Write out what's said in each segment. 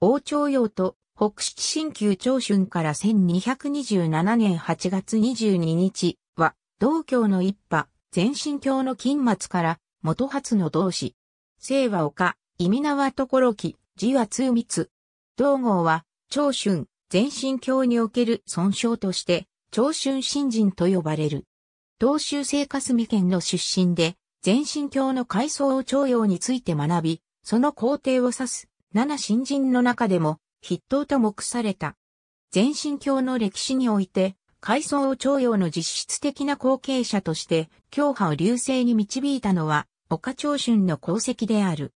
王朝用と北式新旧長春から1227年8月22日は、道教の一派、全身教の金末から、元初の同志。姓は岡、意味名は所木、字は通密。道号は、長春、全身教における尊称として、長春新人と呼ばれる。東州西霞県の出身で、全身教の階層を長用について学び、その皇帝を指す7新人の中でも筆頭と目された。全身教の歴史において、海藻を徴用の実質的な後継者として、教派を流星に導いたのは、岡長春の功績である。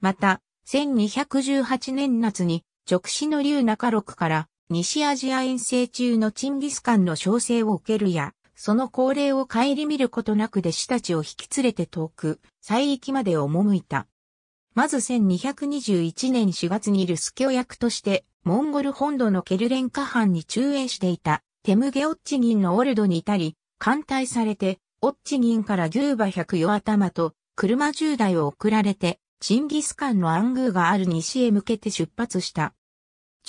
また、1218年夏に、直死の竜中六から西アジア遠征中のチンギスカンの召請を受けるや、その高齢を顧みることなく弟子たちを引き連れて遠く、西域まで赴いた。まず1221年4月にルスキョ役として、モンゴル本土のケルレンカ藩に駐営していた、テムゲオッチギンのオルドに至り、艦隊されて、オッチギンから牛馬104頭と、車10台を送られて、チンギスカンの暗宮がある西へ向けて出発した。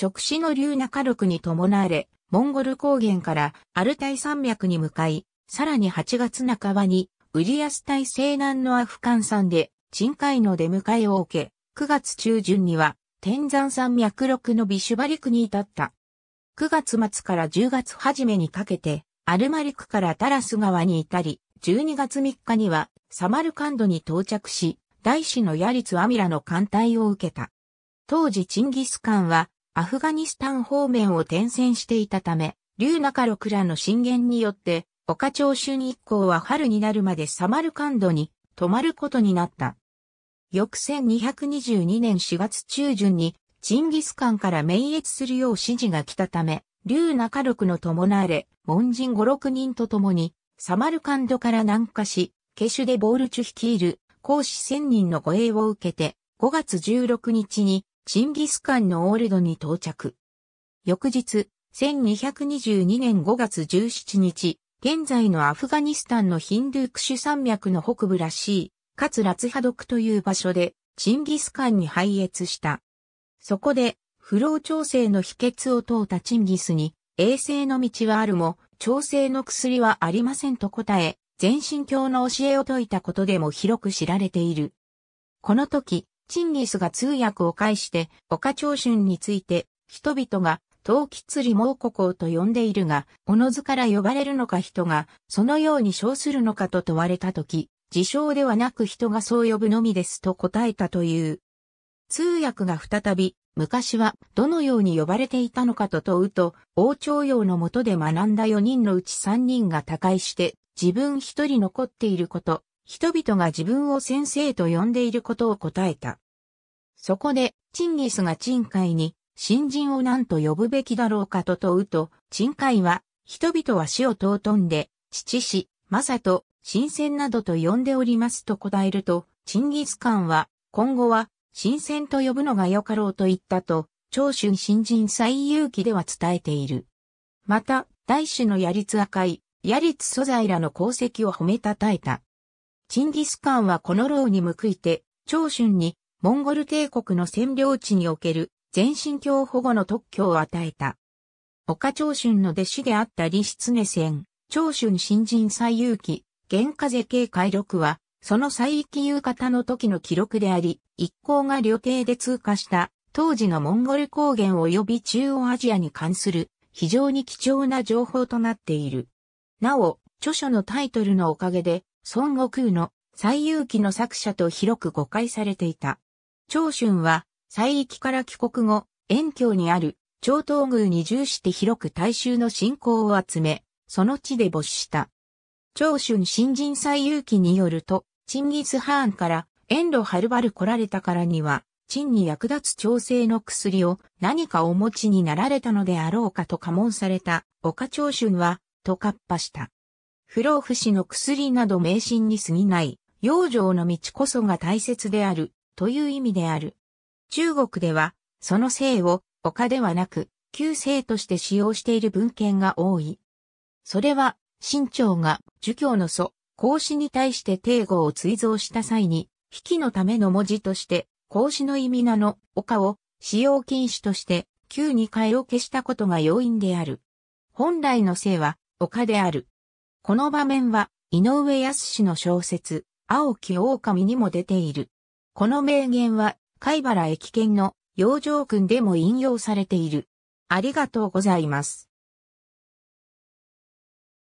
直視の竜中陸に伴われ、モンゴル高原からアルタイ山脈に向かい、さらに8月半ばに、ウリアスタ西南のアフカン山で鎮海の出迎えを受け、9月中旬には天山山脈録のビシュバリクに至った。9月末から10月初めにかけて、アルマリクからタラス川に至り、12月3日にはサマルカンドに到着し、大師のヤリツ・アミラの艦隊を受けた。当時チンギス・カンはアフガニスタン方面を転戦していたため、リュナカロクらの進言によって、岡朝春一行は春になるまでサマルカンドに泊まることになった。翌1222年4月中旬に、チンギスカンから免疫するよう指示が来たため、劉中禄の伴われ、門人5、6人と共に、サマルカンドから南下し、ケシュでボールチュ率いる、講師1000人の護衛を受けて、5月16日に、チンギスカンのオールドに到着。翌日、1222年5月17日、現在のアフガニスタンのヒンドゥークシュ山脈の北部らしい、かつラツハドクという場所で、チンギスカンに敗越した。そこで、不老調整の秘訣を問うたチンギスに、衛生の道はあるも、調整の薬はありませんと答え、全身教の教えを説いたことでも広く知られている。この時、チンギスが通訳を介して、岡長春について、人々が、陶器釣り猛古校と呼んでいるが、おのずから呼ばれるのか人が、そのように称するのかと問われた時、自称ではなく人がそう呼ぶのみですと答えたという。通訳が再び、昔はどのように呼ばれていたのかと問うと、王朝用の下で学んだ4人のうち3人が他界して、自分一人残っていること、人々が自分を先生と呼んでいることを答えた。そこで、チンギスがチンカイに、新人を何と呼ぶべきだろうかと問うと、チンカイは、人々は死を尊んで、父死、マサと新鮮などと呼んでおりますと答えると、チンギスカンは、今後は、新鮮と呼ぶのがよかろうと言ったと、長春新人最有機では伝えている。また、大師のヤリツ赤い、ヤリツ素材らの功績を褒めたたえた。チンギスカンはこの牢に報いて、長春に、モンゴル帝国の占領地における、全身教保護の特許を与えた。岡長春の弟子であった李室根仙、長春新人最有機。原価税計回録は、その最域夕方の時の記録であり、一行が旅程で通過した当時のモンゴル高原及び中央アジアに関する非常に貴重な情報となっている。なお、著書のタイトルのおかげで、孫悟空の最遊記の作者と広く誤解されていた。長春は、西域から帰国後、遠京にある長東宮に従して広く大衆の信仰を集め、その地で没した。長春新人最有記によると、チンギスハーンから遠路はるばる来られたからには、チンに役立つ調整の薬を何かお持ちになられたのであろうかと過問された岡長春は、とカッパした。不老不死の薬など迷信に過ぎない、養生の道こそが大切である、という意味である。中国では、その姓を丘ではなく、旧姓として使用している文献が多い。それは、新朝が儒教の祖、孔子に対して定語を追贈した際に、引きのための文字として、孔子の意味名の丘を使用禁止として、旧に替えを消したことが要因である。本来の姓は丘である。この場面は、井上康の小説、青木狼にも出ている。この名言は、貝原駅犬の養生君でも引用されている。ありがとうございます。